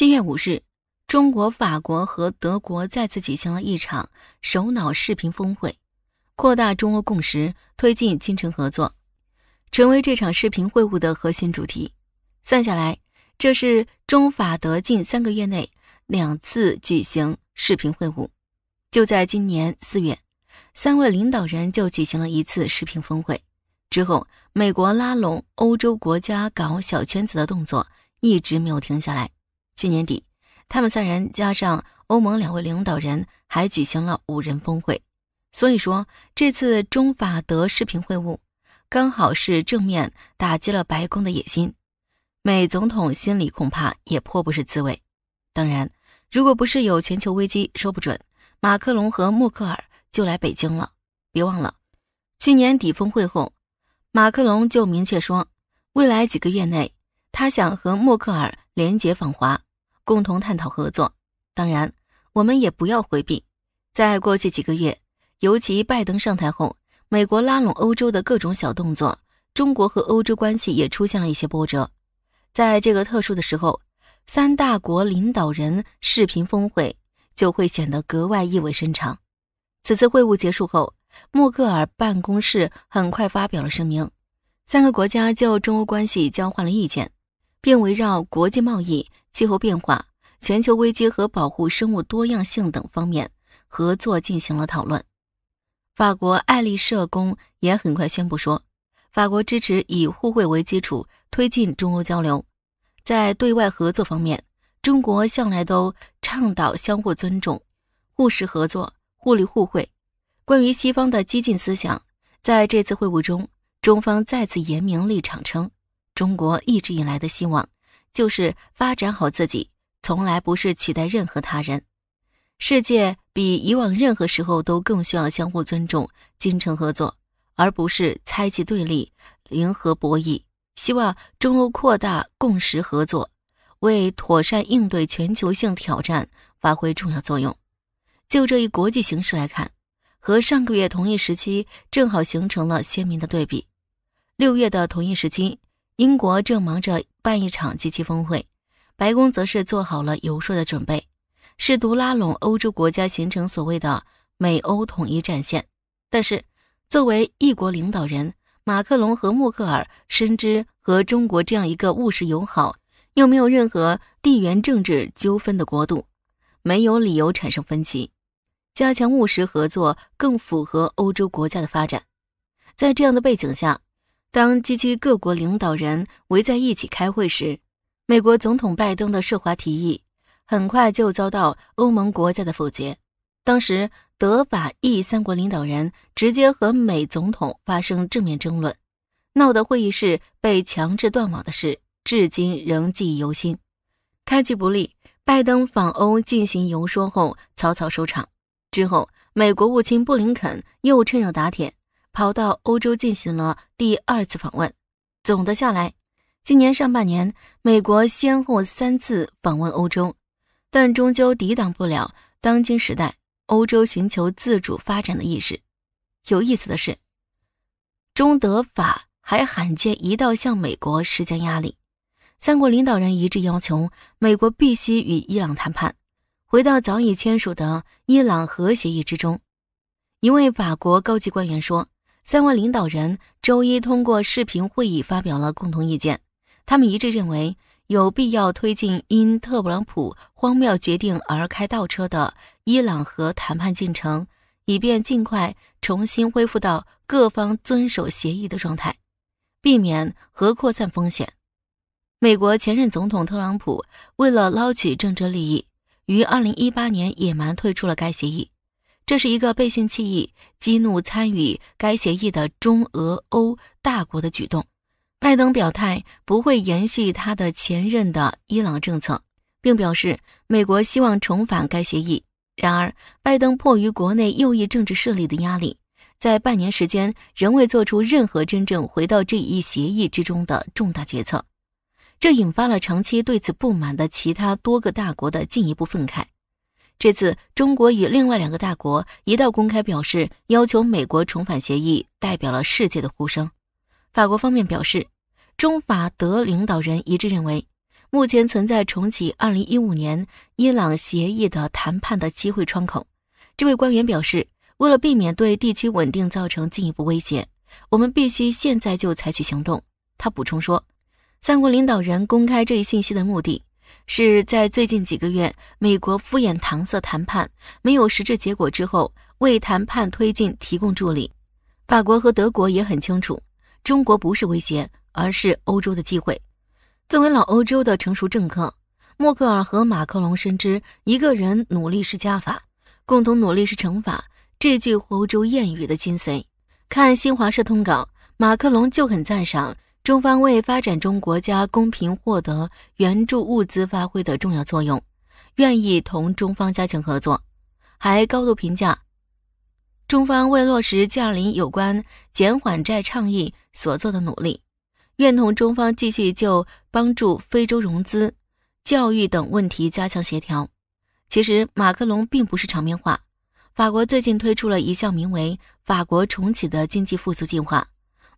七月五日，中国、法国和德国再次举行了一场首脑视频峰会，扩大中欧共识，推进精诚合作，成为这场视频会晤的核心主题。算下来，这是中法德近三个月内两次举行视频会晤。就在今年四月，三位领导人就举行了一次视频峰会。之后，美国拉拢欧洲国家搞小圈子的动作一直没有停下来。去年底，他们三人加上欧盟两位领导人，还举行了五人峰会。所以说，这次中法德视频会晤，刚好是正面打击了白宫的野心。美总统心里恐怕也颇不是滋味。当然，如果不是有全球危机，说不准马克龙和默克尔就来北京了。别忘了，去年底峰会后，马克龙就明确说，未来几个月内他想和默克尔联结访华。共同探讨合作。当然，我们也不要回避，在过去几个月，尤其拜登上台后，美国拉拢欧洲的各种小动作，中国和欧洲关系也出现了一些波折。在这个特殊的时候，三大国领导人视频峰会就会显得格外意味深长。此次会晤结束后，默克尔办公室很快发表了声明，三个国家就中欧关系交换了意见，并围绕国际贸易。气候变化、全球危机和保护生物多样性等方面合作进行了讨论。法国爱丽舍宫也很快宣布说，法国支持以互惠为基础推进中欧交流。在对外合作方面，中国向来都倡导相互尊重、互识合作、互利互惠。关于西方的激进思想，在这次会晤中，中方再次严明立场，称中国一直以来的希望。就是发展好自己，从来不是取代任何他人。世界比以往任何时候都更需要相互尊重、精诚合作，而不是猜忌对立、零和博弈。希望中欧扩大共识合作，为妥善应对全球性挑战发挥重要作用。就这一国际形势来看，和上个月同一时期正好形成了鲜明的对比。六月的同一时期，英国正忙着。办一场机其峰会，白宫则是做好了游说的准备，试图拉拢欧洲国家形成所谓的美欧统一战线。但是，作为一国领导人，马克龙和默克尔深知和中国这样一个务实友好又没有任何地缘政治纠纷的国度，没有理由产生分歧，加强务实合作更符合欧洲国家的发展。在这样的背景下。当及其各国领导人围在一起开会时，美国总统拜登的涉华提议很快就遭到欧盟国家的否决。当时，德法意三国领导人直接和美总统发生正面争论，闹得会议室被强制断网的事至今仍记忆犹新。开局不利，拜登访欧进行游说后草草收场。之后，美国务卿布林肯又趁热打铁。跑到欧洲进行了第二次访问。总的下来，今年上半年，美国先后三次访问欧洲，但终究抵挡不了当今时代欧洲寻求自主发展的意识。有意思的是，中德法还罕见一道向美国施加压力，三国领导人一致要求美国必须与伊朗谈判，回到早已签署的伊朗核协议之中。一位法国高级官员说。三位领导人周一通过视频会议发表了共同意见。他们一致认为，有必要推进因特朗普荒谬决定而开倒车的伊朗核谈判进程，以便尽快重新恢复到各方遵守协议的状态，避免核扩散风险。美国前任总统特朗普为了捞取政治利益，于2018年野蛮退出了该协议。这是一个背信弃义、激怒参与该协议的中俄欧大国的举动。拜登表态不会延续他的前任的伊朗政策，并表示美国希望重返该协议。然而，拜登迫于国内右翼政治势力的压力，在半年时间仍未做出任何真正回到这一协议之中的重大决策，这引发了长期对此不满的其他多个大国的进一步愤慨。这次，中国与另外两个大国一道公开表示，要求美国重返协议，代表了世界的呼声。法国方面表示，中法德领导人一致认为，目前存在重启2015年伊朗协议的谈判的机会窗口。这位官员表示，为了避免对地区稳定造成进一步威胁，我们必须现在就采取行动。他补充说，三国领导人公开这一信息的目的。是在最近几个月，美国敷衍搪塞谈判，没有实质结果之后，为谈判推进提供助力。法国和德国也很清楚，中国不是威胁，而是欧洲的机会。作为老欧洲的成熟政客，默克尔和马克龙深知“一个人努力是加法，共同努力是乘法”这句欧洲谚语的精髓。看新华社通稿，马克龙就很赞赏。中方为发展中国家公平获得援助物资发挥的重要作用，愿意同中方加强合作，还高度评价中方为落实 G20 有关减缓债倡议所做的努力，愿同中方继续就帮助非洲融资、教育等问题加强协调。其实，马克龙并不是场面话，法国最近推出了一项名为“法国重启”的经济复苏计划。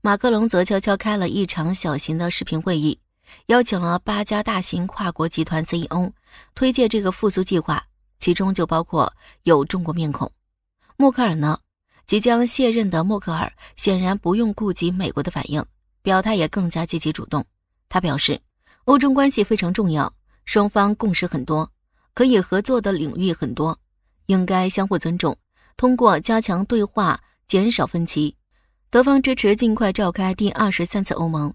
马克龙则悄悄开了一场小型的视频会议，邀请了八家大型跨国集团 CEO，推介这个复苏计划，其中就包括有中国面孔。默克尔呢，即将卸任的默克尔显然不用顾及美国的反应，表态也更加积极主动。他表示，欧中关系非常重要，双方共识很多，可以合作的领域很多，应该相互尊重，通过加强对话减少分歧。德方支持尽快召开第二十三次欧盟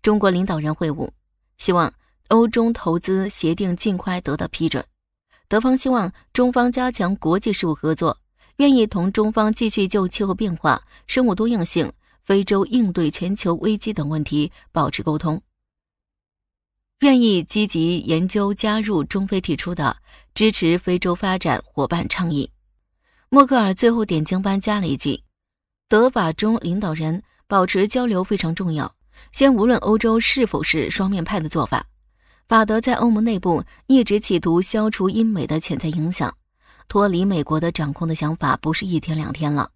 中国领导人会晤，希望欧中投资协定尽快得到批准。德方希望中方加强国际事务合作，愿意同中方继续就气候变化、生物多样性、非洲应对全球危机等问题保持沟通，愿意积极研究加入中非提出的支持非洲发展伙伴倡议。默克尔最后点睛般加了一句。德法中领导人保持交流非常重要。先无论欧洲是否是双面派的做法，法德在欧盟内部一直企图消除英美的潜在影响，脱离美国的掌控的想法不是一天两天了。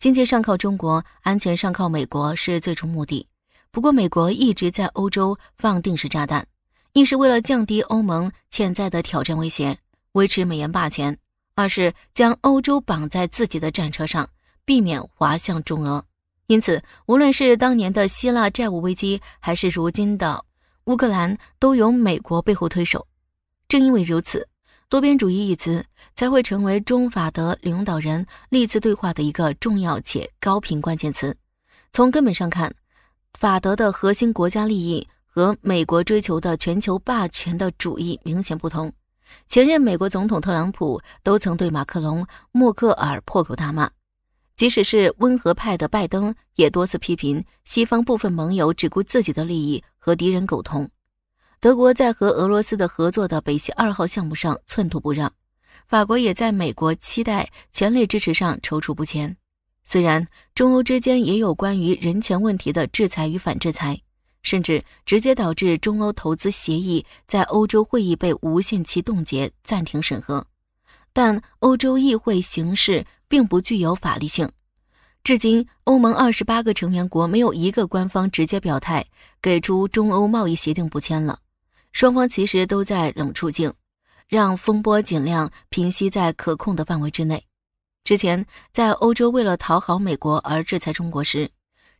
经济上靠中国，安全上靠美国是最终目的。不过，美国一直在欧洲放定时炸弹，一是为了降低欧盟潜在的挑战威胁，维持美元霸权；二是将欧洲绑在自己的战车上。避免滑向中俄，因此无论是当年的希腊债务危机，还是如今的乌克兰，都由美国背后推手。正因为如此，多边主义一词才会成为中法德领导人历次对话的一个重要且高频关键词。从根本上看，法德的核心国家利益和美国追求的全球霸权的主义明显不同。前任美国总统特朗普都曾对马克龙、默克尔破口大骂。即使是温和派的拜登，也多次批评西方部分盟友只顾自己的利益和敌人苟同。德国在和俄罗斯的合作的北溪二号项目上寸土不让，法国也在美国期待全力支持上踌躇不前。虽然中欧之间也有关于人权问题的制裁与反制裁，甚至直接导致中欧投资协议在欧洲会议被无限期冻结、暂停审核，但欧洲议会形势。并不具有法律性。至今，欧盟二十八个成员国没有一个官方直接表态，给出中欧贸易协定不签了。双方其实都在冷处境，让风波尽量平息在可控的范围之内。之前，在欧洲为了讨好美国而制裁中国时，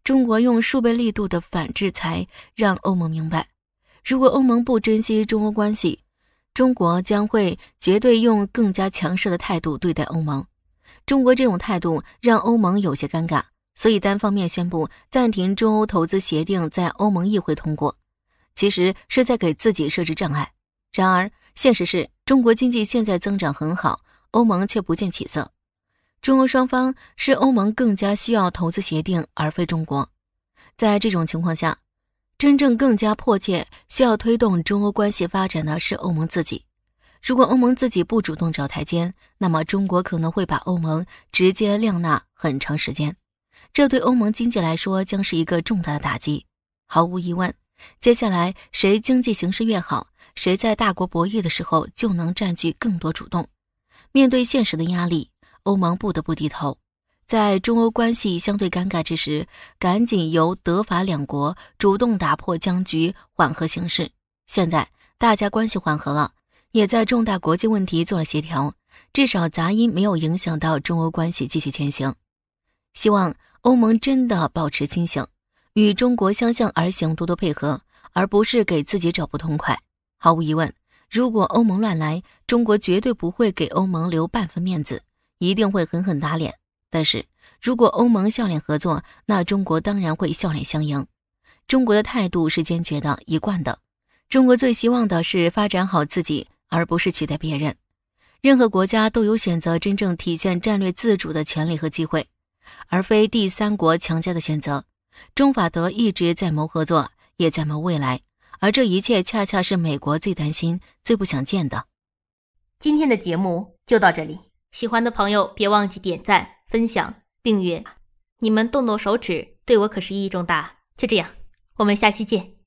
中国用数倍力度的反制裁，让欧盟明白，如果欧盟不珍惜中欧关系，中国将会绝对用更加强势的态度对待欧盟。中国这种态度让欧盟有些尴尬，所以单方面宣布暂停中欧投资协定在欧盟议会通过，其实是在给自己设置障碍。然而，现实是中国经济现在增长很好，欧盟却不见起色。中欧双方是欧盟更加需要投资协定，而非中国。在这种情况下，真正更加迫切需要推动中欧关系发展的是欧盟自己。如果欧盟自己不主动找台阶，那么中国可能会把欧盟直接晾那很长时间，这对欧盟经济来说将是一个重大的打击。毫无疑问，接下来谁经济形势越好，谁在大国博弈的时候就能占据更多主动。面对现实的压力，欧盟不得不低头，在中欧关系相对尴尬之时，赶紧由德法两国主动打破僵局，缓和形势。现在大家关系缓和了。也在重大国际问题做了协调，至少杂音没有影响到中欧关系继续前行。希望欧盟真的保持清醒，与中国相向而行，多多配合，而不是给自己找不痛快。毫无疑问，如果欧盟乱来，中国绝对不会给欧盟留半分面子，一定会狠狠打脸。但是如果欧盟笑脸合作，那中国当然会笑脸相迎。中国的态度是坚决的、一贯的。中国最希望的是发展好自己。而不是取代别人，任何国家都有选择真正体现战略自主的权利和机会，而非第三国强加的选择。中法德一直在谋合作，也在谋未来，而这一切恰恰是美国最担心、最不想见的。今天的节目就到这里，喜欢的朋友别忘记点赞、分享、订阅，你们动动手指对我可是意义重大。就这样，我们下期见。